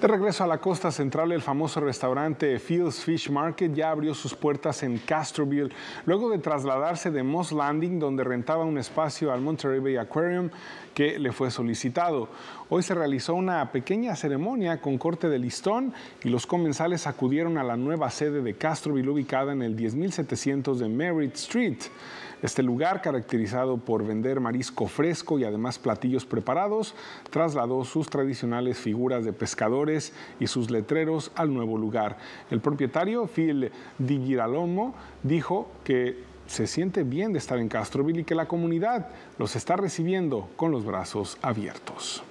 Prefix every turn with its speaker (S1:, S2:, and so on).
S1: De regreso a la costa central, el famoso restaurante Fields Fish Market ya abrió sus puertas en Castroville, luego de trasladarse de Moss Landing, donde rentaba un espacio al Monterey Bay Aquarium que le fue solicitado. Hoy se realizó una pequeña ceremonia con corte de listón y los comensales acudieron a la nueva sede de Castroville ubicada en el 10700 de Merritt Street. Este lugar, caracterizado por vender marisco fresco y además platillos preparados, trasladó sus tradicionales figuras de pescador y sus letreros al nuevo lugar. El propietario, Phil Di dijo que se siente bien de estar en Castroville y que la comunidad los está recibiendo con los brazos abiertos.